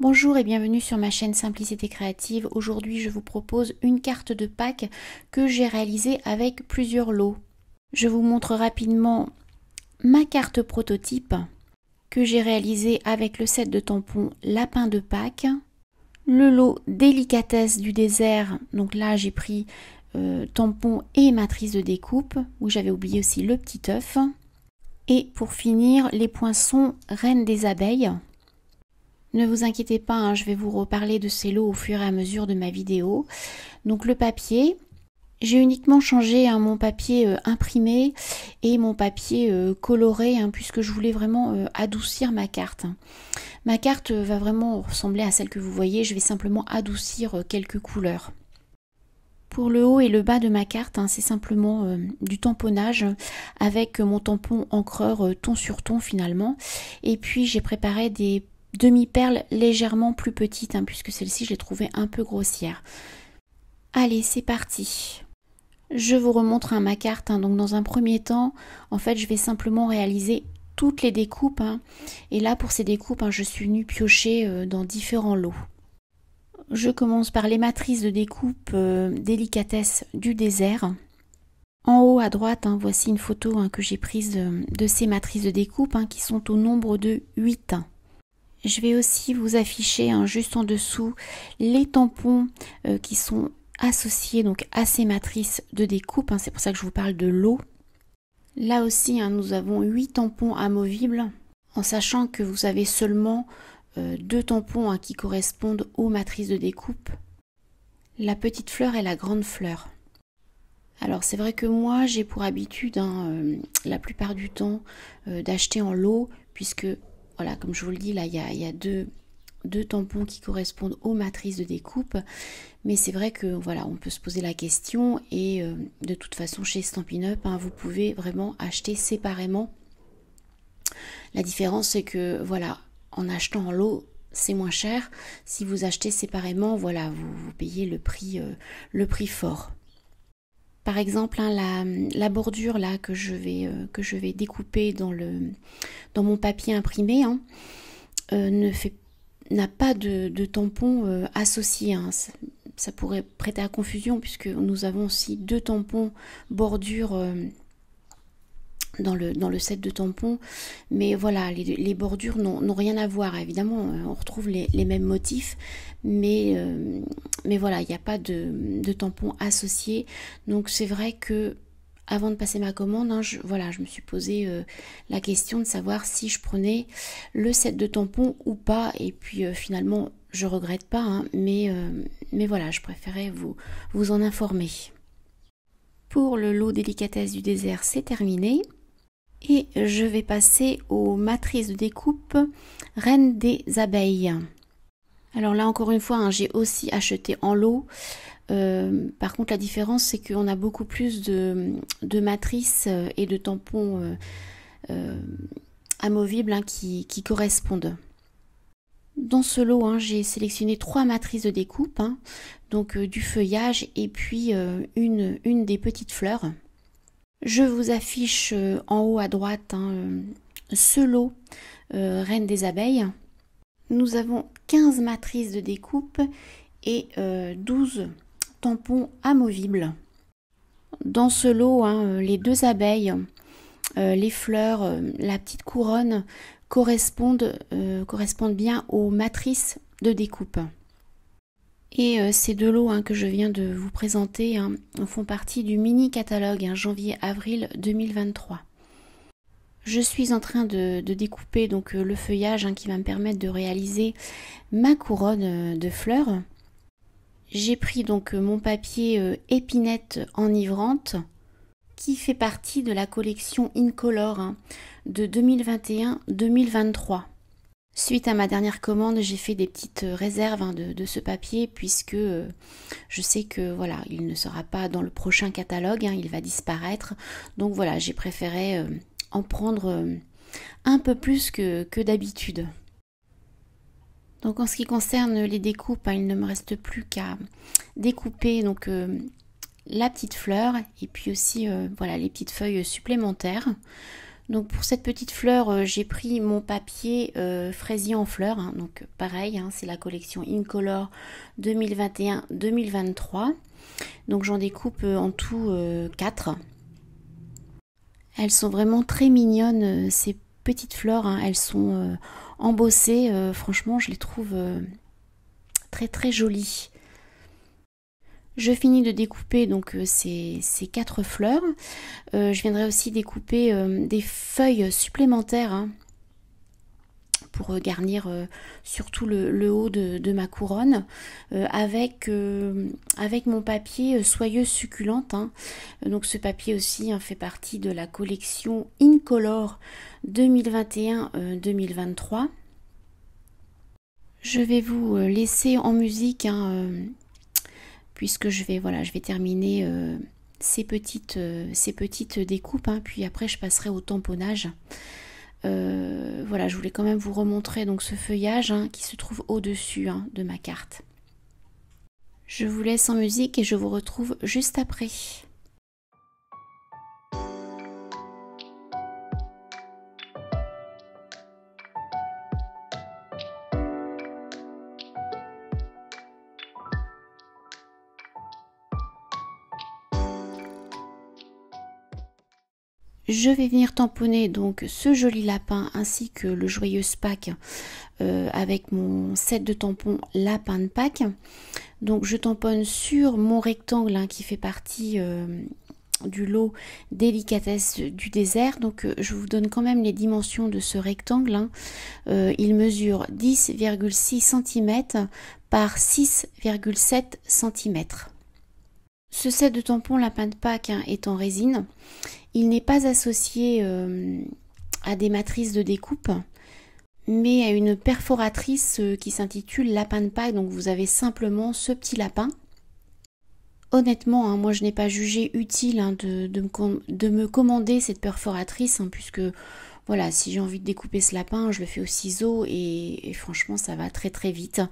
Bonjour et bienvenue sur ma chaîne Simplicité Créative. Aujourd'hui, je vous propose une carte de Pâques que j'ai réalisée avec plusieurs lots. Je vous montre rapidement ma carte prototype que j'ai réalisée avec le set de tampons Lapin de Pâques, le lot Délicatesse du désert. Donc là, j'ai pris euh, tampon tampons et matrice de découpe où j'avais oublié aussi le petit œuf. Et pour finir, les poinçons Reine des abeilles ne vous inquiétez pas, hein, je vais vous reparler de ces lots au fur et à mesure de ma vidéo. Donc le papier, j'ai uniquement changé hein, mon papier euh, imprimé et mon papier euh, coloré hein, puisque je voulais vraiment euh, adoucir ma carte. Ma carte va vraiment ressembler à celle que vous voyez, je vais simplement adoucir quelques couleurs. Pour le haut et le bas de ma carte, c'est simplement du tamponnage avec mon tampon encreur ton sur ton finalement. Et puis j'ai préparé des demi perles légèrement plus petite, hein, puisque celle-ci, je l'ai trouvée un peu grossière. Allez, c'est parti je vous remontre hein, ma carte. Hein. donc dans un premier temps, en fait, je vais simplement réaliser toutes les découpes. et là, pour ces découpes, je suis venue piocher euh, dans différents lots. Je commence par les matrices de découpe euh, délicatesse du désert. En haut à droite, voici une photo que j'ai prise de, euh, de, ces matrices de découpe qui sont au nombre de 8. Je vais aussi vous afficher hein, juste en dessous les tampons euh, qui sont associés donc à ces matrices de découpe. Hein. C'est pour ça que je vous parle de l'eau. Là aussi, hein, nous avons 8 tampons amovibles en sachant que vous avez seulement 2 euh, deux tampons qui correspondent aux matrices de découpe. La petite fleur et la grande fleur. Alors c'est vrai que moi j'ai pour habitude euh, la plupart du temps d'acheter en lot puisque voilà, comme je vous le dis, là, il y a, deux, tampons qui correspondent aux matrices de découpe. Mais c'est vrai que voilà, on peut se poser la question et euh, de toute façon chez Stampin' Up, hein, vous pouvez vraiment acheter séparément. La différence c'est que voilà, en achetant en lot, c'est moins cher. Si vous achetez séparément, voilà, vous, payez prix, euh, le prix fort. Par exemple, hein, la, bordure là que je vais, euh, que je vais découper dans, le, dans mon papier imprimé hein, euh, ne fait n'a pas de, tampon euh, associé. Hein. Ça, pourrait prêter à confusion puisque nous avons aussi deux tampons bordure dans, le, dans le set de tampons. Mais voilà, les, bordures n'ont rien à voir. Évidemment, on retrouve les mêmes motifs, mais, euh, mais voilà, il n'y a pas de, tampon associé. Donc c'est vrai que avant de passer ma commande, hein, je, voilà, je me suis posé euh, la question de savoir si je prenais le set de tampons ou pas. Et puis euh, finalement, je regrette pas, hein, mais, mais voilà, je préférais vous, vous en informer. Pour le lot délicatesse du désert, c'est terminé. Et je vais passer aux matrices de découpe Reine des abeilles. Alors là, encore une fois, hein, j'ai aussi acheté en lot. Euh, par contre, la différence, c'est qu'on a beaucoup plus de, matrices euh, et de tampons euh, amovibles hein, qui, correspondent. Dans ce lot, hein, j'ai sélectionné trois matrices de découpe, donc du feuillage et puis une, des petites fleurs. Je vous affiche en haut à droite ce lot Reine des abeilles nous avons 15 matrices de découpe et euh, douze 12 tampons amovibles. Dans ce lot, hein, euh, les deux abeilles, euh, les fleurs, la petite couronne correspondent, correspondent bien aux matrices de découpe. Et ces deux lots hein, que je viens de vous présenter hein, font partie du mini catalogue janvier-avril 2023. Je suis en train de, découper donc euh, le feuillage hein, qui va me permettre de réaliser ma couronne euh, de fleurs. J'ai pris donc euh, mon papier épinette enivrante qui fait partie de la collection Incolor hein, de 2021-2023. Suite à ma dernière commande, j'ai fait des petites réserves hein, de, ce papier puisque je sais que voilà, il ne sera pas dans le prochain catalogue, il va disparaître. Donc voilà, j'ai préféré en prendre euh, un peu plus que, que d'habitude. Donc en ce qui concerne les découpes, hein, il ne me reste plus qu'à découper donc euh, la petite fleur et puis aussi euh, voilà les petites feuilles supplémentaires. Donc pour cette petite fleur, j'ai pris mon papier fraisier en fleurs. Hein, donc pareil, hein, c'est la collection Incolor 2021-2023. Donc j'en découpe en tout 4. Elles sont vraiment très mignonnes, euh, ces petites fleurs. Hein. Elles sont euh, embossées. Euh, franchement, je les trouve très très jolies. Je finis de découper donc ces, ces quatre fleurs. je viendrai aussi découper des feuilles supplémentaires hein. Euh, garnir euh, surtout le, haut de, ma couronne euh, avec, avec mon papier soyeux succulente. Hein. Donc ce papier aussi hein, fait partie de la collection Incolor 2021-2023. Je vais vous laisser en musique hein, puisque je vais voilà je vais terminer ces petites ces petites découpes puis après je passerai au tamponnage euh, voilà, je voulais quand même vous remontrer donc ce feuillage hein, qui se trouve au-dessus hein, de ma carte. Je vous laisse en musique et je vous retrouve juste après. Je vais venir tamponner donc ce joli lapin ainsi que le joyeux pack euh, avec mon set de tampons lapin de Pâques. Donc je tamponne sur mon rectangle hein, qui fait partie euh, du lot délicatesse du désert. Donc euh, je vous donne quand même les dimensions de ce rectangle. Hein. il mesure 10,6 cm par 6,7 cm. Ce set de tampons lapin de Pâques hein, est en résine. Il n'est pas associé euh, à des matrices de découpe, mais à une perforatrice euh, qui s'intitule lapin de Pâques. Donc vous avez simplement ce petit lapin Honnêtement, hein, moi je n'ai pas jugé utile hein, de, me commander cette perforatrice, hein, puisque voilà, si j'ai envie de découper ce lapin, je le fais au ciseau et, franchement ça va très très vite.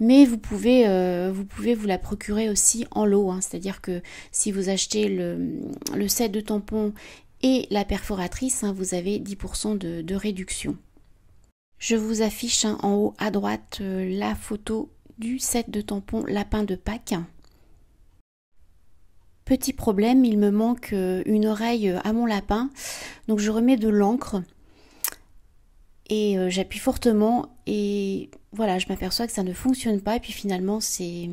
Mais vous pouvez, euh, vous, la procurer aussi en lot, c'est-à-dire que si vous achetez le, set de tampons et la perforatrice, vous avez 10% de, de, réduction. Je vous affiche en haut à droite euh, la photo du set de tampons lapin de Pâques. Petit problème, il me manque euh, une oreille euh, à mon lapin, donc je remets de l'encre et euh, j'appuie fortement et voilà, je m'aperçois que ça ne fonctionne pas et puis finalement c'est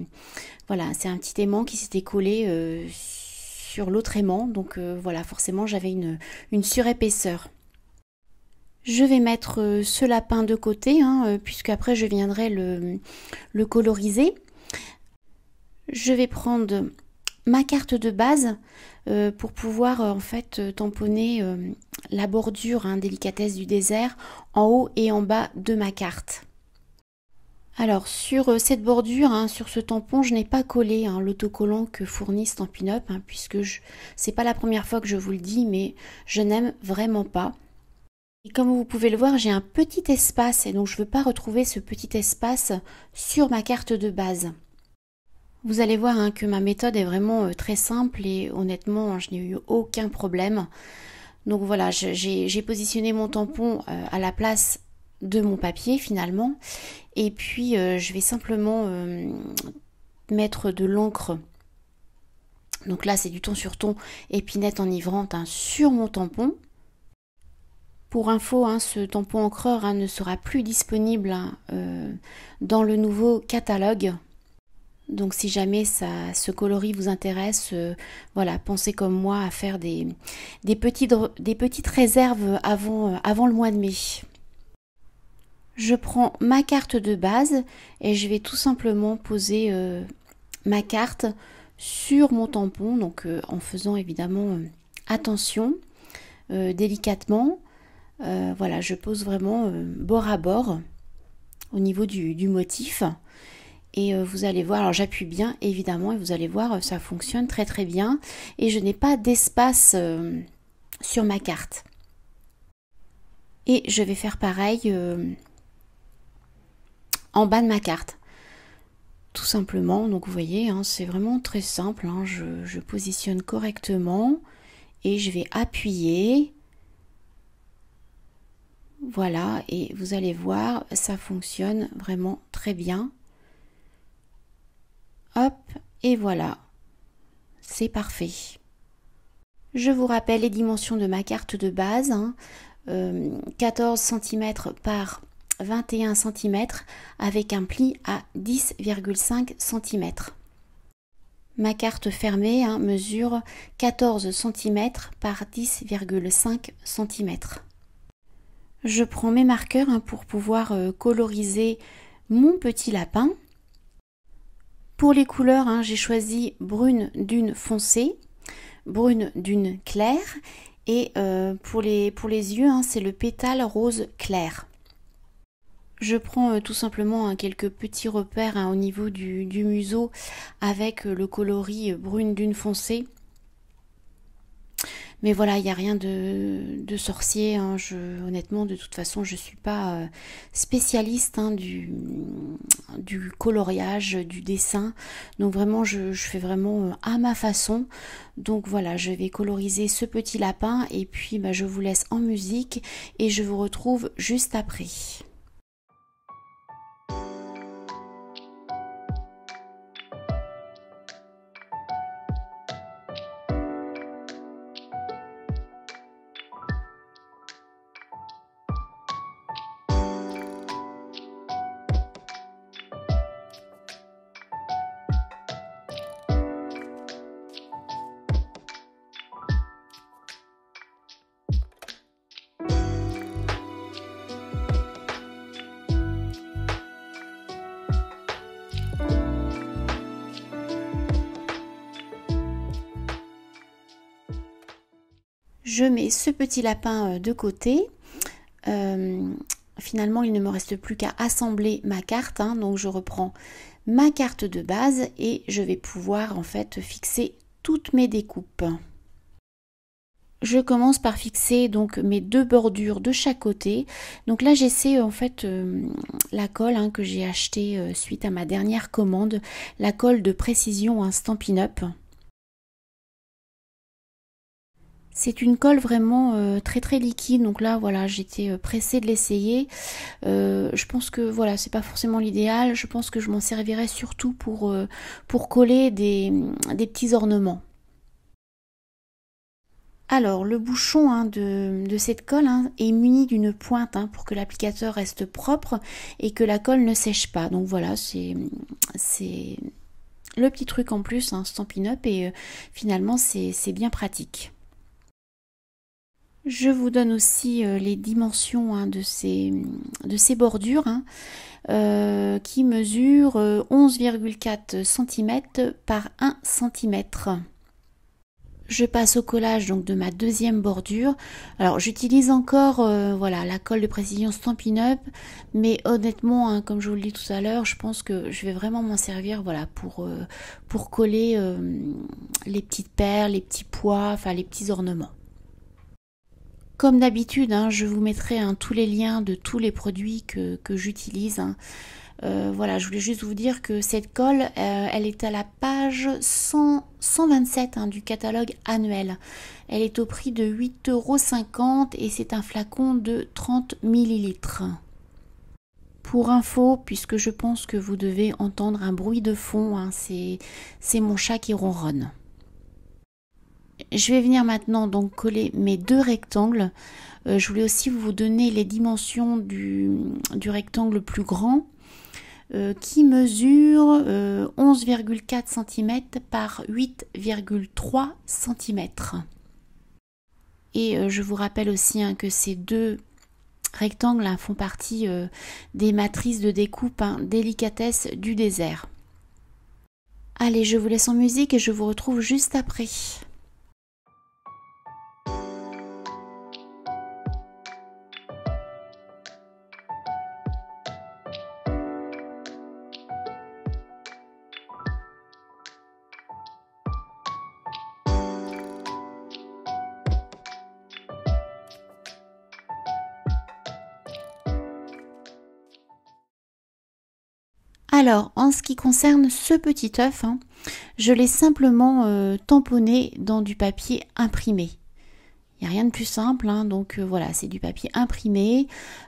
voilà, c'est un petit aimant qui s'était collé sur l'autre aimant, donc voilà, forcément j'avais une, une surépaisseur. Je vais mettre ce lapin de côté, hein, puisque après je viendrai le, le coloriser. Je vais prendre ma carte de base euh, pour pouvoir euh, en fait euh, tamponner la bordure hein, délicatesse du désert en haut et en bas de ma carte. Alors sur cette bordure, hein, sur ce tampon, je n'ai pas collé hein, l'autocollant que fournit Stampin' Up, puisque je... c'est pas la première fois que je vous le dis, mais je n'aime vraiment pas. Et comme vous pouvez le voir, j'ai un petit espace, et donc je ne veux pas retrouver ce petit espace sur ma carte de base. Vous allez voir hein, que ma méthode est vraiment euh, très simple et honnêtement, je n'ai eu aucun problème. Donc voilà, j'ai positionné mon tampon euh, à la place de mon papier finalement. Et puis, euh, je vais simplement mettre de l'encre. Donc là, c'est du ton sur ton épinette enivrante hein, sur mon tampon. Pour info, hein, ce tampon encreur ne sera plus disponible dans le nouveau catalogue donc si jamais ça, ce coloris vous intéresse, euh, voilà, pensez comme moi à faire des, des, petites, petites, réserves avant, euh, avant le mois de mai. Je prends ma carte de base et je vais tout simplement poser euh, ma carte sur mon tampon, donc en faisant évidemment attention, délicatement. voilà, je pose vraiment bord à bord au niveau du motif et euh, vous allez voir, alors j'appuie bien évidemment et vous allez voir euh, ça fonctionne très très bien et je n'ai pas d'espace euh, sur ma carte. Et je vais faire pareil en bas de ma carte. Tout simplement, donc vous voyez, hein, c'est vraiment très simple, hein, je positionne correctement et je vais appuyer. Voilà, et vous allez voir, ça fonctionne vraiment très bien et voilà. C'est parfait. Je vous rappelle les dimensions de ma carte de base. 14 hein. euh, cm par 21 cm avec un pli à 10,5 cm. Ma carte fermée hein, mesure 14 cm par 10,5 cm. Je prends mes marqueurs hein, pour pouvoir euh, coloriser mon petit lapin pour les couleurs, hein, j'ai choisi brune d'une foncée, brune d'une claire et euh, pour, les, pour, les, yeux, hein, c'est le pétale rose clair. Je prends euh, tout simplement hein, quelques petits repères au niveau du, museau avec euh, le coloris brune d'une foncée mais voilà, il n'y a rien de, sorcier. Hein. honnêtement, de toute façon, je ne suis pas euh, spécialiste hein, du, du, coloriage, du dessin. Donc vraiment, je, fais vraiment euh, à ma façon. Donc voilà, je vais coloriser ce petit lapin et puis bah, je vous laisse en musique et je vous retrouve juste après. je mets ce petit lapin euh, de côté. Euh, finalement, il ne me reste plus qu'à assembler ma carte. Hein. donc, je reprends ma carte de base et je vais pouvoir en fait fixer toutes mes découpes. Je commence par fixer donc mes deux bordures de chaque côté. Donc là j'essaie en fait euh, la colle hein, que j'ai achetée suite à ma dernière commande, la colle de précision hein, Stampin'up. Up. C'est une colle vraiment euh, très très liquide, donc là voilà, j'étais euh, pressée de l'essayer. Euh, je pense que voilà, c'est pas forcément l'idéal. Je pense que je m'en servirais surtout pour, pour coller des, des, petits ornements. Alors le bouchon hein, de, cette colle hein, est muni d'une pointe hein, pour que l'applicateur reste propre et que la colle ne sèche pas. Donc voilà, c'est le petit truc en plus, un stampin' up et finalement c'est bien pratique. Je vous donne aussi euh, les dimensions hein, de, ces, de, ces, bordures hein, euh, qui mesurent 11,4 euh, cm par 1 cm. Je passe au collage donc de ma deuxième bordure. Alors j'utilise encore voilà la colle de précision Stampin' Up, mais honnêtement, hein, comme je vous le dis tout à l'heure, je pense que je vais vraiment m'en servir voilà pour pour coller les petites perles, les petits pois, enfin les petits ornements. Comme d'habitude, hein, je vous mettrai hein, tous les liens de tous les produits que, que j'utilise. Hein. Euh, voilà, je voulais juste vous dire que cette colle, euh, elle est à la page 127 du catalogue annuel. Elle est au prix de 8,50€ et c'est un flacon de 30 ml. Pour info, puisque je pense que vous devez entendre un bruit de fond, hein, c'est mon chat qui ronronne. Je vais venir maintenant donc coller mes deux rectangles. Euh, je voulais aussi vous donner les dimensions du, rectangle plus grand euh, qui mesure 11,4 euh, cm par 8,3 cm. Et je vous rappelle aussi hein, que ces deux rectangles hein, font partie des matrices de découpe hein, délicatesse du désert. Allez, je vous laisse en musique et je vous retrouve juste après. Alors, en ce qui concerne ce petit œuf, hein, je l'ai simplement euh, tamponné dans du papier imprimé. Il n'y a rien de plus simple, hein, donc euh, voilà, c'est du papier imprimé.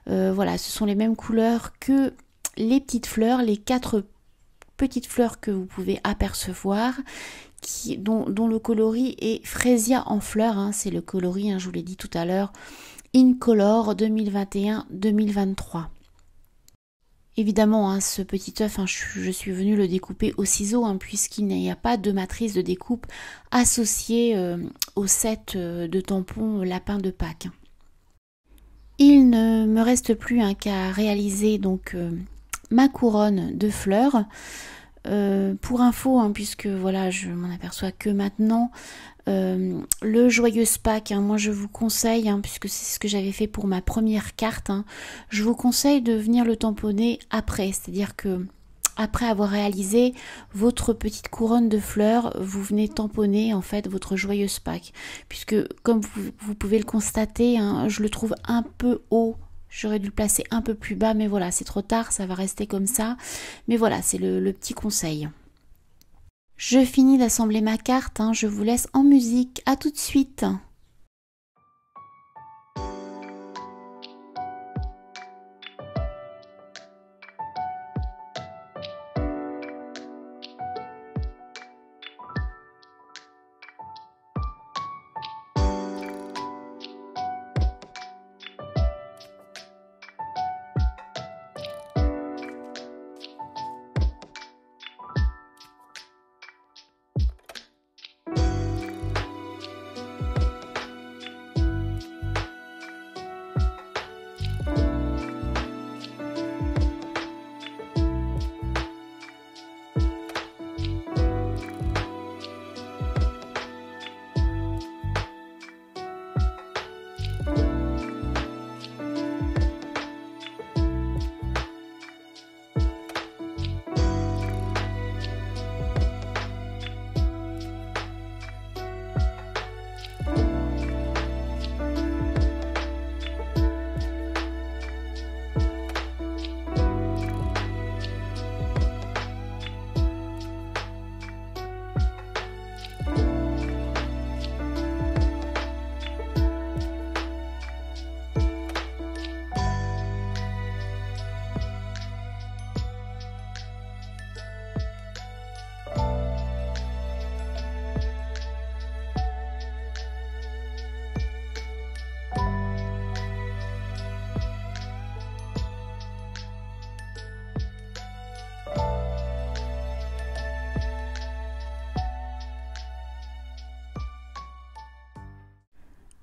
Euh, voilà, ce sont les mêmes couleurs que les petites fleurs, les quatre petites fleurs que vous pouvez apercevoir, dont, le coloris est fraisia en fleurs. Hein. c'est le coloris, je vous l'ai dit tout à l'heure, Incolor 2021-2023. Évidemment, hein, ce petit œuf, hein, je suis venue le découper au ciseau, hein, puisqu'il n'y a pas de matrice de découpe associée euh, au set euh, de tampons lapin de Pâques. Il ne me reste plus qu'à réaliser donc euh, ma couronne de fleurs. pour info, puisque voilà, je m'en aperçois que maintenant, euh, le joyeuse pack. Hein, moi je vous conseille, hein, puisque c'est ce que j'avais fait pour ma première carte, hein, je vous conseille de venir le tamponner après, c'est-à-dire que après avoir réalisé votre petite couronne de fleurs, vous venez tamponner en fait votre joyeuse pack. puisque comme vous, pouvez le constater, je le trouve un peu haut J'aurais dû le placer un peu plus bas, mais voilà, c'est trop tard, ça va rester comme ça. Mais voilà, c'est le petit conseil. Je finis d'assembler ma carte, hein, je vous laisse en musique, à tout de suite.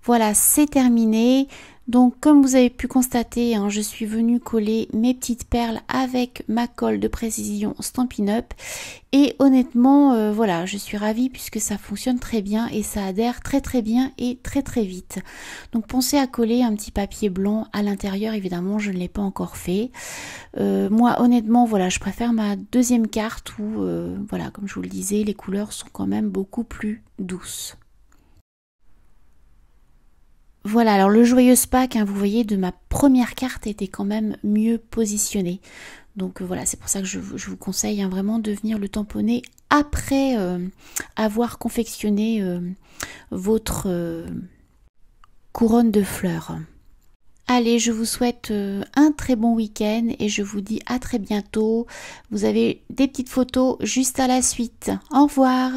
Voilà, c'est terminé. Donc comme vous avez pu constater, hein, je suis venue coller mes petites perles avec ma colle de précision Stampin' Up. Et honnêtement, euh, voilà, je suis ravie puisque ça fonctionne très bien et ça adhère très très bien et très très vite. Donc pensez à coller un petit papier blanc à l'intérieur, évidemment je ne l'ai pas encore fait. Euh, moi honnêtement, voilà, je préfère ma deuxième carte où, euh, voilà, comme je vous le disais, les couleurs sont quand même beaucoup plus douces. Voilà, alors le joyeux pack, hein, vous voyez, de ma première carte était quand même mieux positionné. Donc euh, voilà, c'est pour ça que je, vous conseille hein, vraiment de venir le tamponner après euh, avoir confectionné euh, votre couronne de fleurs. Allez, je vous souhaite un très bon week-end et je vous dis à très bientôt. Vous avez des petites photos juste à la suite. Au revoir.